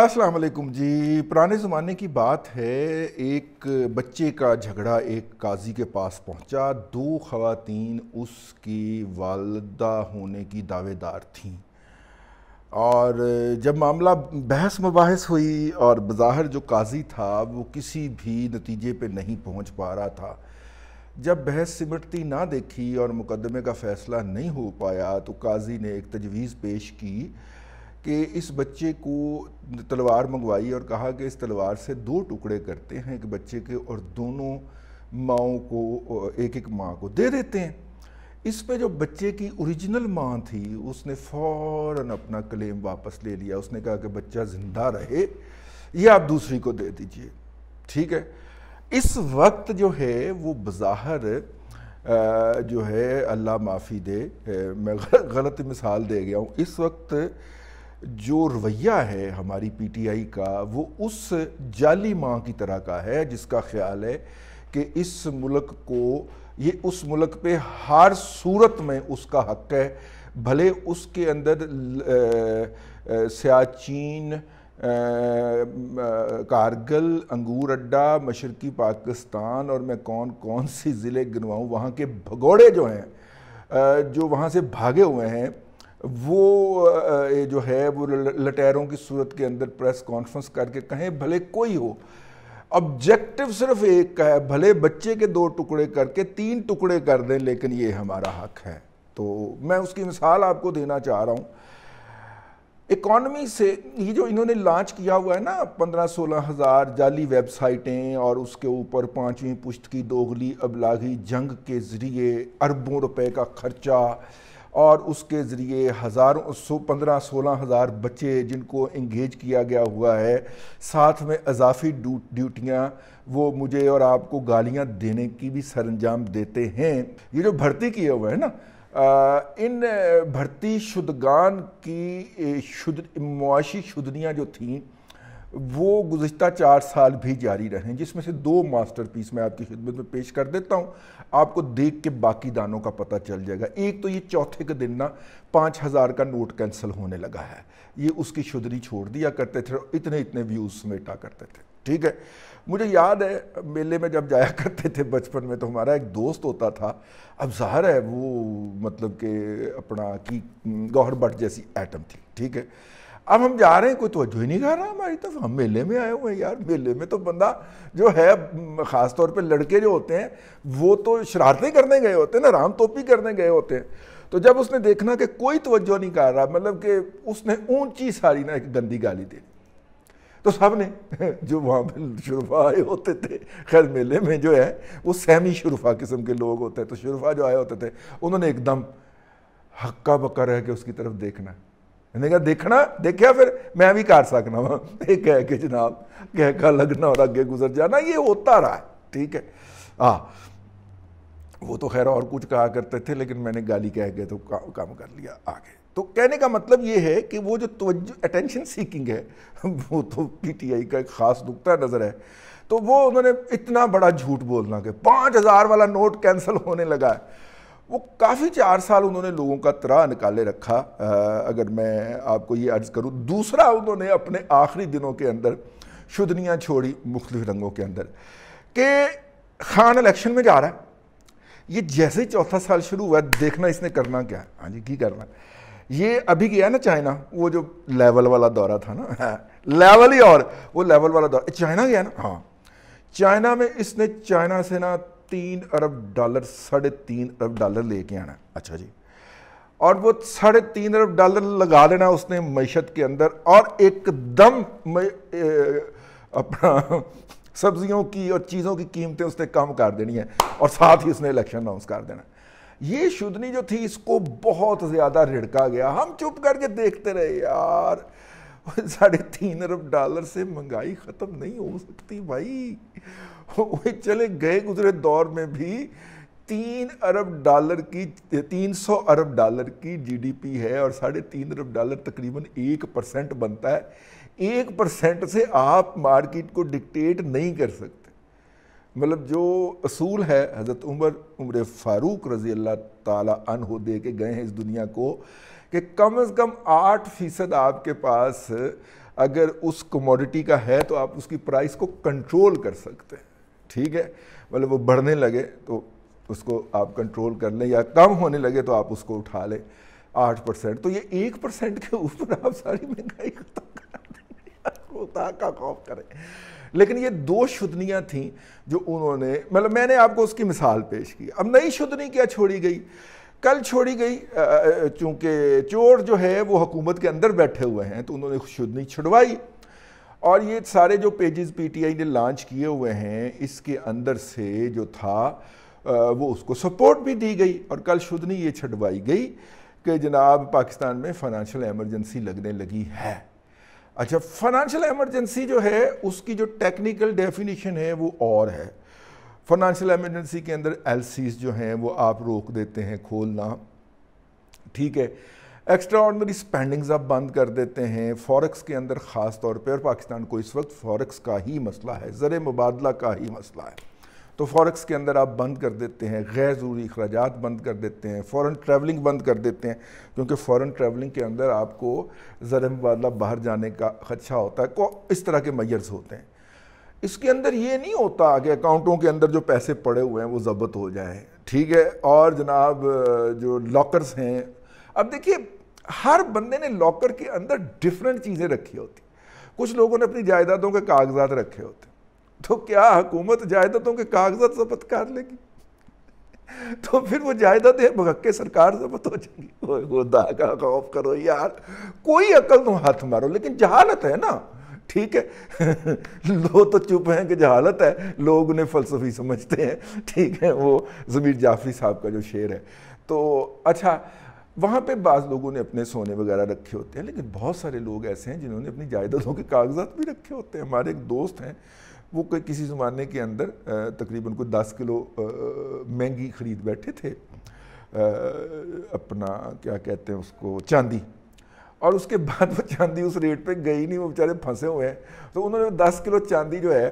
अस्सलाम वालेकुम जी पुराने ज़माने की बात है एक बच्चे का झगड़ा एक काजी के पास पहुंचा दो ख़वातीन उसकी वालदा होने की दावेदार थीं और जब मामला बहस मुबाहस हुई और बज़ाहिर जो काजी था वो किसी भी नतीजे पे नहीं पहुंच पा रहा था जब बहस सिमटती ना देखी और मुकदमे का फ़ैसला नहीं हो पाया तो काजी ने एक तजवीज़ पेश की कि इस बच्चे को तलवार मंगवाई और कहा कि इस तलवार से दो टुकड़े करते हैं एक बच्चे के और दोनों माओ को एक एक माँ को दे देते हैं इस पे जो बच्चे की ओरिजिनल माँ थी उसने फ़ौर अपना क्लेम वापस ले लिया उसने कहा कि बच्चा ज़िंदा रहे ये आप दूसरी को दे दीजिए ठीक है इस वक्त जो है वो बज़ाहर जो है अल्लाह माफ़ी दे मैं गलत मिसाल दे गया हूँ इस वक्त जो रवैया है हमारी पीटीआई का वो उस जाली माँ की तरह का है जिसका ख्याल है कि इस मुल्क को ये उस मुल्क पे हर सूरत में उसका हक है भले उसके अंदर सियाचीन कारगिल अंगूर अड्डा मशरकी पाकिस्तान और मैं कौन कौन सी ज़िले गिनवाऊँ वहाँ के भगोड़े जो हैं जो वहाँ से भागे हुए हैं वो जो है वो लटैरों की सूरत के अंदर प्रेस कॉन्फ्रेंस करके कहें भले कोई हो ऑब्जेक्टिव सिर्फ एक का है भले बच्चे के दो टुकड़े करके तीन टुकड़े कर दें लेकिन ये हमारा हक है तो मैं उसकी मिसाल आपको देना चाह रहा हूँ इकॉनमी से ये जो इन्होंने लॉन्च किया हुआ है ना पंद्रह सोलह हज़ार जाली वेबसाइटें और उसके ऊपर पाँचवीं पुश्त की दोगली अबलागी जंग के ज़रिए अरबों रुपए का खर्चा और उसके ज़रिए हज़ारों सौ पंद्रह सोलह हज़ार बच्चे जिनको इंगेज किया गया हुआ है साथ में अजाफी ड्यूटियाँ वो मुझे और आपको गालियाँ देने की भी सरंजाम देते हैं ये जो भर्ती किए हुए हैं ना इन भर्ती शुदगान की शुद मुआशी शुदनियाँ जो थीं वो गुज्तर चार साल भी जारी रहे जिसमें से दो मास्टरपीस मैं आपकी खिदमत में पेश कर देता हूँ आपको देख के बाकी दानों का पता चल जाएगा एक तो ये चौथे के दिन ना पाँच हज़ार का नोट कैंसिल होने लगा है ये उसकी शुदरी छोड़ दिया करते थे इतने इतने व्यूज़ समेटा करते थे ठीक है मुझे याद है मेले में जब जाया करते थे बचपन में तो हमारा एक दोस्त होता था अब ज़हर है वो मतलब के अपना की गौहर भट्ट जैसी आइटम थी ठीक है अब हम जा रहे हैं कोई तोज्जो ही नहीं कर रहा हमारी तरफ हम मेले में आए हुए हैं यार मेले में तो बंदा जो है ख़ास तौर पे लड़के जो होते हैं वो तो शरारतें करने गए होते हैं ना राम तोपी करने गए होते हैं तो जब उसने देखना कि कोई तवज्जो नहीं कर रहा मतलब कि उसने ऊंची सारी ना एक गंदी गाली दे तो सब ने जो वहाँ पर शुरुफा आए होते थे खैर मेले में जो है वो सहमी शुरुफा किस्म के लोग होते हैं तो शुरुफा जो आए होते थे उन्होंने एकदम हक्का बक्का रह के उसकी तरफ देखना ਇਹਨੇ ਕਿਹਾ देखना देखा फिर मैं भी कर सकना वा ये कह के जनाब कह का लगना और अगे गुजर जाना ये होता रहा है ठीक है हाँ वो तो खैर और कुछ कहा करते थे लेकिन मैंने गाली कह के तो काम कर लिया आगे तो कहने का मतलब ये है कि वो जो तवज्जो अटेंशन सीकिंग है वो तो पीटीआई का एक ख़ास नुकता नज़र है तो वो उन्होंने इतना बड़ा झूठ बोलना कि पाँच हज़ार वाला नोट कैंसिल होने लगा है वो काफ़ी चार साल उन्होंने लोगों का तरा निकाले रखा आ, अगर मैं आपको ये अर्ज़ करूँ दूसरा उन्होंने अपने आखिरी दिनों के अंदर शुदनियाँ छोड़ी मुख्तु रंगों के अंदर कि खान इलेक्शन में जा रहा है ये जैसे ही चौथा साल शुरू हुआ देखना इसने करना क्या है हाँ जी की करना ये अभी गया ना चाइना वो जो लेवल वाला दौरा था ना हाँ, लेवल ही और वो लेवल वाला दौरा चाइना गया ना हाँ चाइना में इसने चाइना से ना तीन अरब डॉलर साढ़े तीन अरब डॉलर लेके आना अच्छा जी और वो साढ़े तीन अरब डॉलर लगा देना उसने मीशत के अंदर और एकदम अपना सब्जियों की और चीज़ों की कीमतें उसने कम कर देनी है और साथ ही उसने इलेक्शन अनाउंस कर देना ये शुद्धनी जो थी इसको बहुत ज़्यादा रिड़का गया हम चुप करके देखते रहे यार साढ़े तीन अरब डॉलर से महंगाई ख़त्म नहीं हो सकती भाई वे चले गए गुजरे दौर में भी तीन अरब डॉलर की तीन सौ अरब डॉलर की जीडीपी है और साढ़े तीन अरब डॉलर तकरीबन एक परसेंट बनता है एक परसेंट से आप मार्केट को डिक्टेट नहीं कर सकते मतलब जो असूल है हज़रत उमर उम्र फ़ारूक रज़ी अल्लाह हो दे के गए हैं इस दुनिया को कि कम से कम आठ फ़ीसद आपके पास अगर उस कमोडिटी का है तो आप उसकी प्राइस को कंट्रोल कर सकते हैं ठीक है मतलब वो बढ़ने लगे तो उसको आप कंट्रोल कर लें या कम होने लगे तो आप उसको उठा लें आठ परसेंट तो ये एक परसेंट के ऊपर आप सारी महंगाई खत्म करा का खौफ करें लेकिन ये दो शुद्धनियाँ थीं जो उन्होंने मतलब मैंने आपको उसकी मिसाल पेश की अब नई शुद्धनी क्या छोड़ी गई कल छोड़ी गई चूँकि चोर जो है वो हुकूमत के अंदर बैठे हुए हैं तो उन्होंने शुद्धनी छुड़वाई और ये सारे जो पेजेस पीटीआई ने लॉन्च किए हुए हैं इसके अंदर से जो था वो उसको सपोर्ट भी दी गई और कल नहीं ये छटवाई गई कि जनाब पाकिस्तान में फाइनेंशियल एमरजेंसी लगने लगी है अच्छा फाइनेंशियल एमरजेंसी जो है उसकी जो टेक्निकल डेफिनेशन है वो और है फाइनेंशियल एमरजेंसी के अंदर एल जो हैं वो आप रोक देते हैं खोलना ठीक है एक्स्ट्रा ऑर्डनरी स्पेंडिंग्स आप बंद कर देते हैं फॉरेक्स के अंदर ख़ास तौर पर पाकिस्तान को इस वक्त फॉरेक्स का ही मसला है ज़र मुबादला का ही मसला है तो फॉरेक्स के अंदर आप बंद कर देते हैं गैर ज़रूरी अखराज बंद कर देते हैं फ़ॉरन ट्रैवलिंग बंद कर देते हैं क्योंकि फ़ॉरन ट्रैवलिंग के अंदर आपको ज़र मुबादला बाहर जाने का खदशा होता है को इस तरह के मैयर्स होते हैं इसके अंदर ये नहीं होता कि अकाउंटों के अंदर जो पैसे पड़े हुए हैं वो ज़ब्त हो जाए ठीक है और जनाब जो लॉकर्स हैं अब देखिए हर बंदे ने लॉकर के अंदर डिफरेंट चीज़ें रखी होती कुछ लोगों ने अपनी जायदादों के कागजात रखे होते तो क्या हुकूमत जायदादों के कागजात जबत कर लेगी तो फिर वो जायदादें भगक्के सरकार जबत हो जाएंगी खौफ करो यार कोई अकल तुम हाथ मारो लेकिन जहालत है ना ठीक है लो तो चुप हैं कि जहालत है लोग उन्हें फलसफी समझते हैं ठीक है वो जमीर जाफरी साहब का जो शेर है तो अच्छा वहाँ पे बाज़ लोगों ने अपने सोने वगैरह रखे होते हैं लेकिन बहुत सारे लोग ऐसे हैं जिन्होंने अपनी जायदादों के कागजात भी रखे होते हैं हमारे एक दोस्त हैं वो किसी ज़माने के अंदर तकरीबन कोई दस किलो महंगी ख़रीद बैठे थे अपना क्या कहते हैं उसको चांदी और उसके बाद वो चांदी उस रेट पे गई नहीं वो बेचारे फंसे हुए हैं तो उन्होंने दस किलो चांदी जो है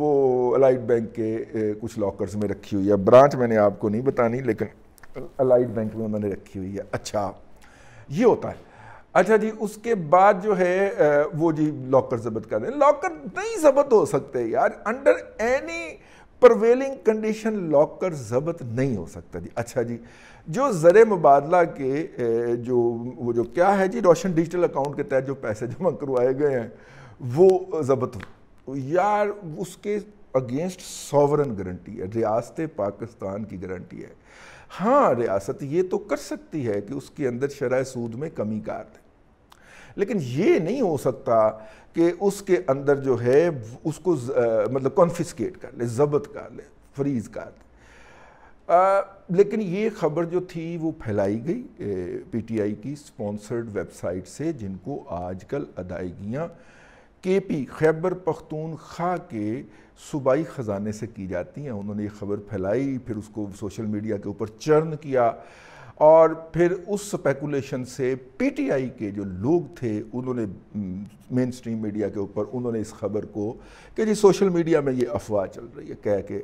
वो अलाइट बैंक के कुछ लॉकर्स में रखी हुई है ब्रांच मैंने आपको नहीं बतानी लेकिन अलाइड बैंक में मैंने रखी हुई है अच्छा ये होता है अच्छा जी उसके बाद जो है वो जी लॉकर जबत कर दें लॉकर नहीं जबत हो सकते यार under any prevailing condition locker जबत नहीं हो सकता जी अच्छा जी जो ज़र मुबादला के जो वो जो क्या है जी रोशन डिजिटल अकाउंट के तहत जो पैसे जमा करवाए गए हैं वो हो यार उसके अगेंस्ट सॉवरन गारंटी है रियासत पाकिस्तान की गारंटी है हाँ रियासत ये तो कर सकती है कि उसके अंदर शराय सूद में कमी कर दे लेकिन ये नहीं हो सकता कि उसके अंदर जो है उसको ज, मतलब कॉन्फिस्केट कर ले जबत कर ले फ्रीज कर दे आ, लेकिन ये खबर जो थी वो फैलाई गई पीटीआई की स्पॉन्सर्ड वेबसाइट से जिनको आजकल अदायगियाँ के पी खैबर पख्तूनख्वा के सूबाई ख़जाने से की जाती हैं उन्होंने ये खबर फैलाई फिर उसको सोशल मीडिया के ऊपर चर्न किया और फिर उस स्पेकुलेशन से पीटीआई के जो लोग थे उन्होंने मेन स्ट्रीम मीडिया के ऊपर उन्होंने इस खबर को कि जी सोशल मीडिया में ये अफवाह चल रही है कह के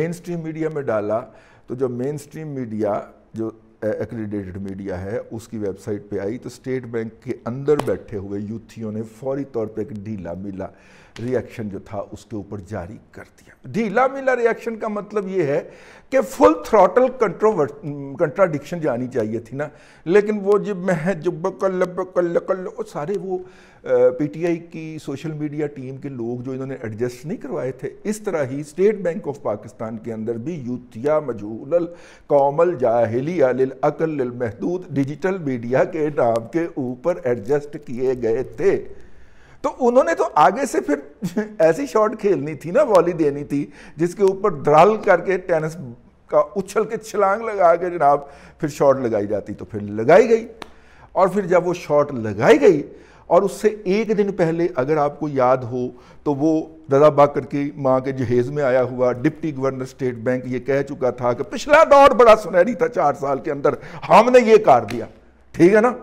मेन स्ट्रीम मीडिया में डाला तो जब मेन स्ट्रीम मीडिया जो एक्रेडिटेड मीडिया है उसकी वेबसाइट पे आई तो स्टेट बैंक के अंदर बैठे हुए यूथियों ने फौरी तौर पे एक ढीला मिला रिएक्शन जो था उसके ऊपर जारी कर दिया ढीला मिला रिएक्शन का मतलब ये है कि फुल थ्रॉटल कंट्रोवर्ट कंट्राडिक्शन जानी चाहिए थी ना लेकिन वो जब मैं जब कल कल कल सारे वो पीटीआई की सोशल मीडिया टीम के लोग जो इन्होंने एडजस्ट नहीं करवाए थे इस तरह ही स्टेट बैंक ऑफ पाकिस्तान के अंदर भी यूथिया मजहूल कौमल जाहलिया लिल अकल लिल महदूद डिजिटल मीडिया के नाम के ऊपर एडजस्ट किए गए थे तो उन्होंने तो आगे से फिर ऐसी शॉट खेलनी थी ना वॉली देनी थी जिसके ऊपर धड़ल करके टेनिस का उछल के छलांग लगा के जनाब फिर शॉट लगाई जाती तो फिर लगाई गई और फिर जब वो शॉट लगाई गई और उससे एक दिन पहले अगर आपको याद हो तो वो दादा बाकर की माँ के जहेज़ में आया हुआ डिप्टी गवर्नर स्टेट बैंक ये कह चुका था कि पिछला दौर बड़ा सुनहरी था चार साल के अंदर हमने ये कार दिया ठीक है ना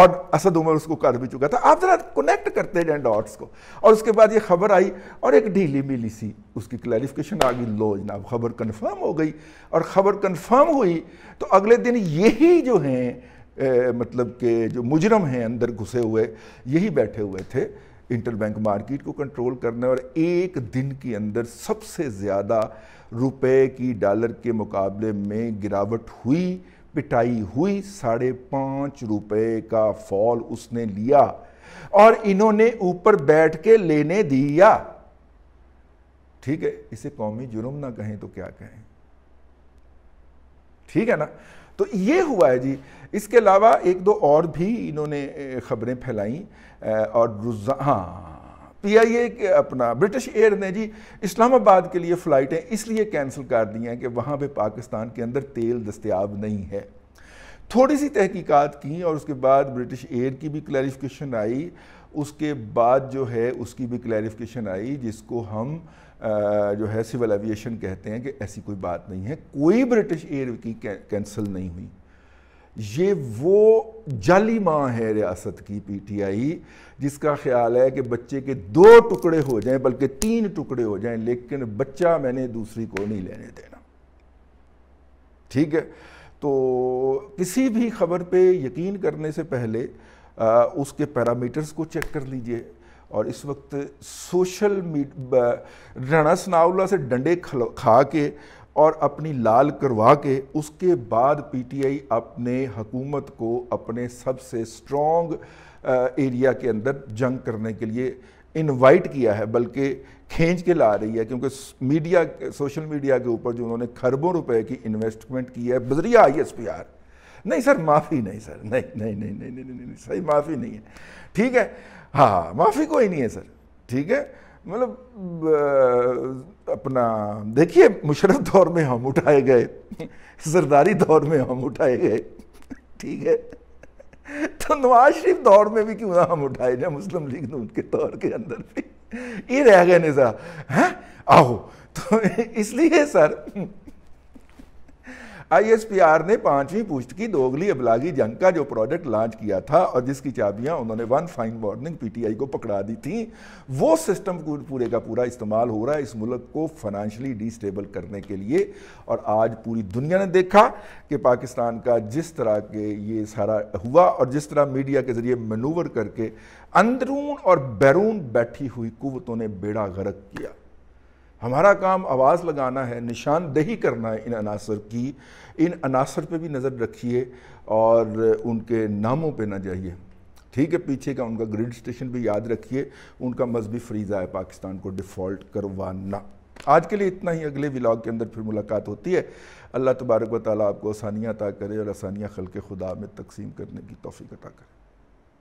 और असद उमर उसको कर भी चुका था आप ज़रा कनेक्ट करते हैं डॉट्स को और उसके बाद ये खबर आई और एक ढीली मिली सी उसकी क्लैरिफिकेशन आ गई लो जनाब खबर कन्फर्म हो गई और खबर कन्फर्म हुई तो अगले दिन यही जो हैं मतलब के जो मुजरम हैं अंदर घुसे हुए यही बैठे हुए थे इंटरबैंक मार्केट को कंट्रोल करने और एक दिन के अंदर सबसे ज़्यादा रुपए की डॉलर के मुकाबले में गिरावट हुई पिटाई हुई साढ़े पाँच रुपये का फॉल उसने लिया और इन्होंने ऊपर बैठ के लेने दिया ठीक है इसे कौमी जुर्म ना कहें तो क्या कहें ठीक है ना तो ये हुआ है जी इसके अलावा एक दो और भी इन्होंने खबरें फैलाई और रुजा हाँ पीआईए अपना ब्रिटिश एयर ने जी इस्लामाबाद के लिए फ़्लाइटें इसलिए कैंसिल कर दी हैं कि वहाँ पे पाकिस्तान के अंदर तेल दस्तियाब नहीं है थोड़ी सी तहकीकात की और उसके बाद ब्रिटिश एयर की भी क्लैरिफिकेशन आई उसके बाद जो है उसकी भी क्लैरिफिकेशन आई जिसको हम जो है सिविल एविएशन कहते हैं कि ऐसी कोई बात नहीं है कोई ब्रिटिश एयर की कैंसिल नहीं हुई ये वो जाली माँ है रियासत की पीटीआई जिसका ख्याल है कि बच्चे के दो टुकड़े हो जाएं बल्कि तीन टुकड़े हो जाएं लेकिन बच्चा मैंने दूसरी को नहीं लेने देना ठीक है तो किसी भी खबर पे यकीन करने से पहले आ, उसके पैरामीटर्स को चेक कर लीजिए और इस वक्त सोशल मीडिया राना सनाउल्ला से डंडे खा के और अपनी लाल करवा के उसके बाद पीटीआई अपने हकूमत को अपने सबसे स्ट्रॉन्ग एरिया के अंदर जंग करने के लिए इनवाइट किया है बल्कि खींच के ला रही है क्योंकि मीडिया सोशल मीडिया के ऊपर जो उन्होंने खरबों रुपए की इन्वेस्टमेंट की है बजरिया आई एस पी आर नहीं सर माफ़ी नहीं सर नहीं नहीं नहीं नहीं नहीं नहीं, नहीं, नहीं सही माफ़ी नहीं है ठीक है हाँ माफ़ी कोई नहीं है सर ठीक है मतलब अपना देखिए मुशरफ दौर में हम उठाए गए सरदारी दौर में हम उठाए गए ठीक है तो नवाज शरीफ दौर में भी क्यों ना हम उठाए जाए मुस्लिम लीग नून के दौर के अंदर भी ये रह गए नहीं सर आहो तो इसलिए सर आईएसपीआर ने पांचवी पुष्ट की दोगली अबलागी जंग का जो प्रोजेक्ट लॉन्च किया था और जिसकी चाबियां उन्होंने वन फाइन वार्निंग पीटीआई को पकड़ा दी थी वो सिस्टम पूरे का पूरा इस्तेमाल हो रहा है इस मुल्क को फाइनेंशियली डिस्टेबल करने के लिए और आज पूरी दुनिया ने देखा कि पाकिस्तान का जिस तरह के ये सारा हुआ और जिस तरह मीडिया के ज़रिए मनूवर करके अंदरून और बैरून बैठी हुई कुवतों ने बेड़ा गर्क किया हमारा काम आवाज़ लगाना है निशानदही करना है इन अनासर की इन अनासर पे भी नज़र रखिए और उनके नामों पे ना जाइए ठीक है पीछे का उनका ग्रिड स्टेशन भी याद रखिए उनका मजहबी फ्रीज़ा है पाकिस्तान को डिफ़ॉल्ट करवाना आज के लिए इतना ही अगले व्लॉग के अंदर फिर मुलाकात होती है अल्लाह तबारक व आपको आसानियाँ अता करे और आसानियाँ खल के खुदा में तकसीम करने की तोफ़ी अता करे